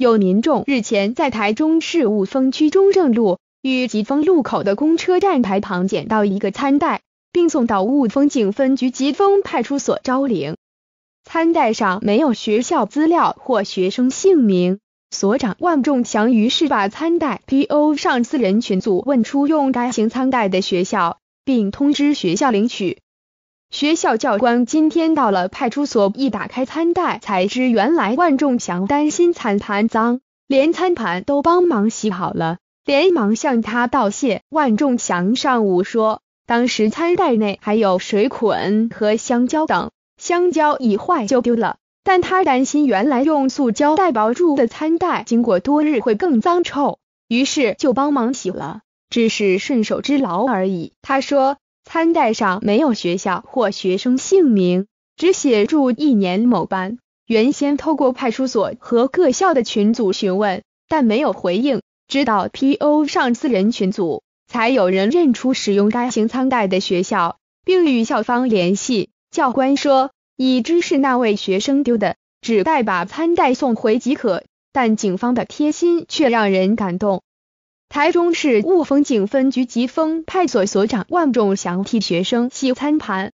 有民众日前在台中市雾峰区中正路与吉峰路口的公车站台旁捡到一个餐袋，并送到雾峰警分局吉峰派出所招领。餐袋上没有学校资料或学生姓名，所长万仲祥于是把餐袋 PO 上私人群组，问出用该型餐袋的学校，并通知学校领取。学校教官今天到了派出所，一打开餐袋，才知原来万仲祥担心餐盘脏，连餐盘都帮忙洗好了，连忙向他道谢。万仲祥上午说，当时餐袋内还有水捆和香蕉等，香蕉一坏就丢了，但他担心原来用塑胶袋包住的餐袋经过多日会更脏臭，于是就帮忙洗了，只是顺手之劳而已。他说。餐袋上没有学校或学生姓名，只写住一年某班。原先透过派出所和各校的群组询问，但没有回应。直到 PO 上私人群组，才有人认出使用该行餐袋的学校，并与校方联系。教官说，已知是那位学生丢的，只待把餐袋送回即可。但警方的贴心却让人感动。台中市雾峰警分局吉峰派出所所长万仲祥替学生洗餐盘，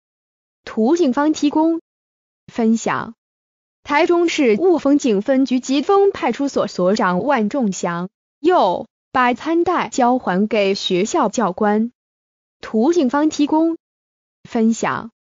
图警方提供。分享。台中市雾峰警分局吉峰派出所所长万仲祥又把餐袋交还给学校教官，图警方提供。分享。